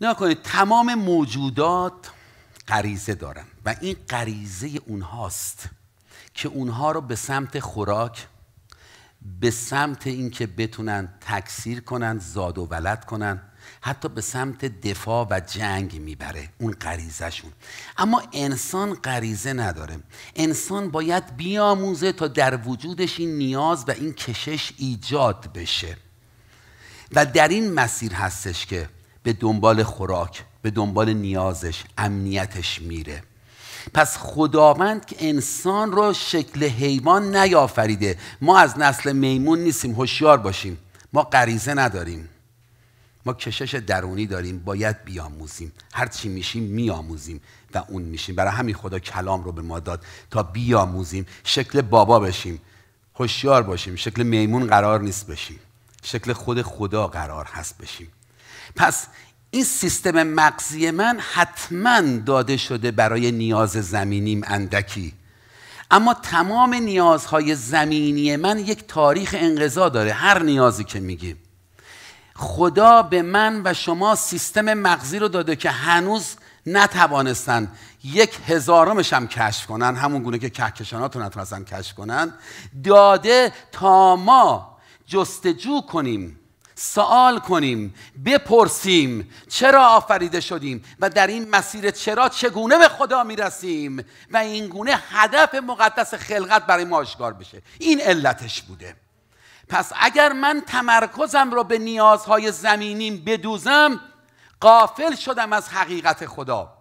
نه کنید تمام موجودات غریزه دارن و این غریزه اونهاست که اونها رو به سمت خوراک به سمت اینکه بتونن تکثیر کنن زاد و ولد کنن حتی به سمت دفاع و جنگ میبره اون شون اما انسان غریزه نداره انسان باید بیاموزه تا در وجودش این نیاز و این کشش ایجاد بشه و در این مسیر هستش که به دنبال خوراک به دنبال نیازش امنیتش میره پس خداوند که انسان رو شکل حیوان نیافریده ما از نسل میمون نیستیم هوشیار باشیم ما غریزه نداریم ما کشش درونی داریم باید بیاموزیم هر چی میشیم میاموزیم و اون میشیم برای همین خدا کلام رو به ما داد تا بیاموزیم شکل بابا بشیم هوشیار باشیم شکل میمون قرار نیست بشیم شکل خود خدا قرار هست بشیم پس این سیستم مغزی من حتما داده شده برای نیاز زمینیم اندکی اما تمام نیازهای زمینی من یک تاریخ انقضا داره هر نیازی که میگیم خدا به من و شما سیستم مغزی رو داده که هنوز نتوانستن یک هزارمش هم کشف کنن همون گونه که کهکشانات رو نتوانستن کشف کنن داده تا ما جستجو کنیم سوال کنیم بپرسیم چرا آفریده شدیم و در این مسیر چرا چگونه به خدا میرسیم و اینگونه هدف مقدس خلقت برای ما آشکار بشه این علتش بوده پس اگر من تمرکزم را به نیازهای زمینیم بدوزم قافل شدم از حقیقت خدا